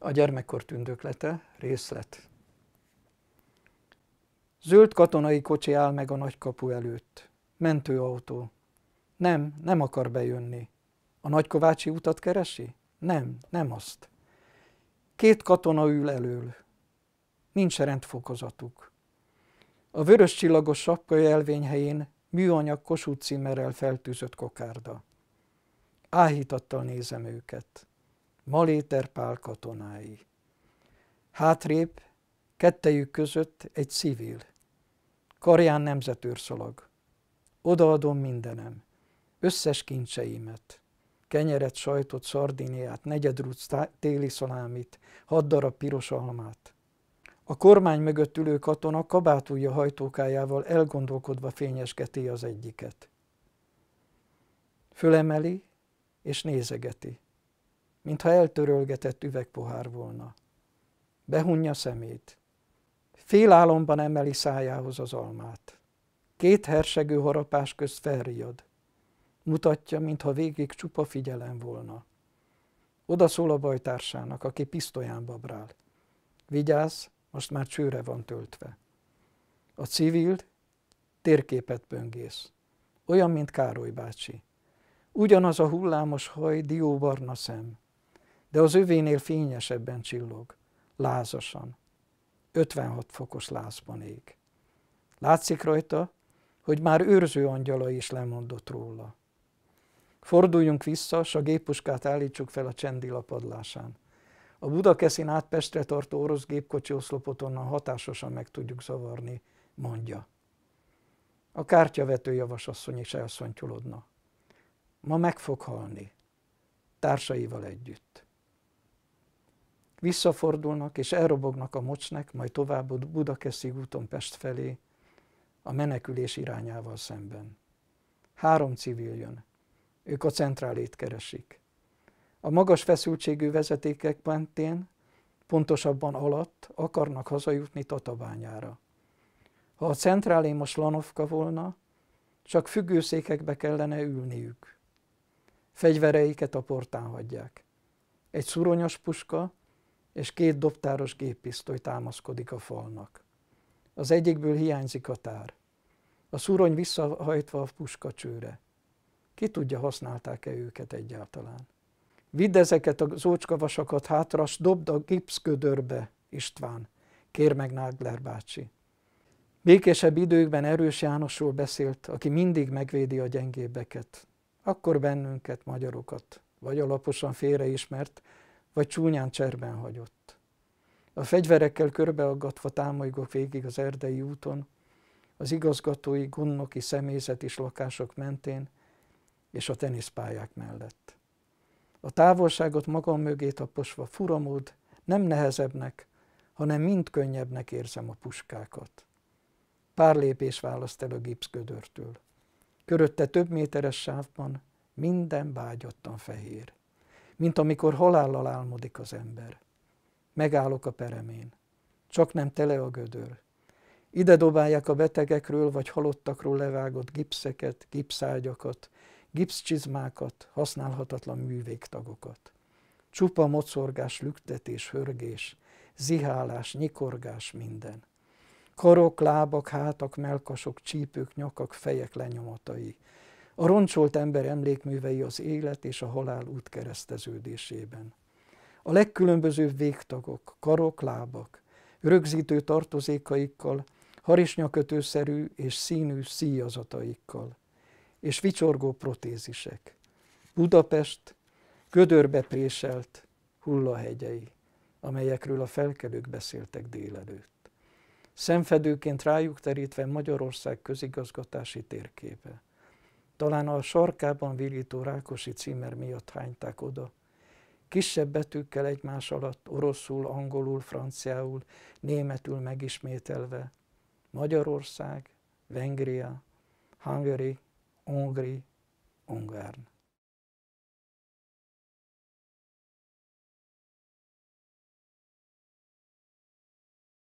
A gyermekkor tündöklete, részlet. Zöld katonai kocsi áll meg a nagykapu előtt. Mentőautó. Nem, nem akar bejönni. A nagykovácsi utat keresi? Nem, nem azt. Két katona ül elől. Nincs rendfokozatuk. A vörös csillagos sapka helyén műanyag kosú címerrel feltűzött kokárda. Áhítattal nézem őket. Maléter Pál katonái. Hátrép, kettejük között egy civil, karján nemzetőrszalag. Odaadom mindenem, összes kincseimet, kenyeret, sajtot, szardiniát, negyedrúc téli szalámit, hat darab piros almát. A kormány mögött ülő katona kabátúja hajtókájával elgondolkodva fényesgeti az egyiket. Fölemeli és nézegeti mintha eltörölgetett üvegpohár volna. Behunja szemét. álomban emeli szájához az almát. Két hersegő harapás közt felriad. Mutatja, mintha végig csupa figyelem volna. Oda szól a bajtársának, aki pisztolyán babrál. Vigyázz, most már csőre van töltve. A civil térképet böngész. Olyan, mint Károly bácsi. Ugyanaz a hullámos haj, dióbarna szem de az övénél fényesebben csillog, lázasan, 56 fokos lázban ég. Látszik rajta, hogy már őrző angyala is lemondott róla. Forduljunk vissza, s a géppuskát állítsuk fel a csendi lapadlásán. A Budakeszin át Pestre tartó orosz gépkocsi oszlopot onnan hatásosan meg tudjuk zavarni, mondja. A kártyavető javasasszony is elszontyulodna. Ma meg fog halni, társaival együtt visszafordulnak és elrobognak a mocsnek, majd tovább Budakeszi úton Pest felé, a menekülés irányával szemben. Három civil jön. Ők a centrálét keresik. A magas feszültségű vezetékek mentén, pontosabban alatt akarnak hazajutni Tatabányára. Ha a centrálé most Lanovka volna, csak függőszékekbe kellene ülniük. Fegyvereiket a portán hagyják. Egy szuronyos puska, és két dobtáros géppisztoly támaszkodik a falnak. Az egyikből hiányzik a tár. A szurony visszahajtva a csőre. Ki tudja, használták-e őket egyáltalán. Vidd ezeket a zócskavasakat hátra, s dobd a gipszködörbe, István, kér meg Nágler bácsi. Békésebb időkben Erős Jánosról beszélt, aki mindig megvédi a gyengébbeket. Akkor bennünket, magyarokat, vagy alaposan félreismert, vagy csúnyán cserben hagyott. A fegyverekkel körbeaggatva támolygok végig az erdei úton, az igazgatói, gunnoki személyzet és lakások mentén, és a teniszpályák mellett. A távolságot magam mögé taposva furamód, nem nehezebbnek, hanem mind könnyebbnek érzem a puskákat. Pár lépés választ el a gipszködörtől. Körötte több méteres sávban minden vágyottan fehér mint amikor halállal álmodik az ember. Megállok a peremén, csak nem tele a gödör. Ide dobálják a betegekről vagy halottakról levágott gipszeket, gipszágyakat, gipszcsizmákat, használhatatlan művégtagokat. Csupa mocorgás, lüktetés, hörgés, zihálás, nyikorgás minden. Karok, lábak, hátak, melkasok, csípők, nyakak, fejek lenyomatai, a roncsolt ember emlékművei az élet és a halál útkereszteződésében. A legkülönbözőbb végtagok, karok, lábak, rögzítő tartozékaikkal, harisnyakötőszerű és színű szíjazataikkal, és vicsorgó protézisek. Budapest gödörbe préselt hullahegyei, amelyekről a felkelők beszéltek délelőtt. Szemfedőként rájuk terítve Magyarország közigazgatási térképe. Talán a sarkában virító Rákosi címer miatt hányták oda. Kisebb betűkkel egymás alatt, oroszul, angolul, franciául, németül megismételve. Magyarország, Vengria, Hungary, Hongri, Ungarn.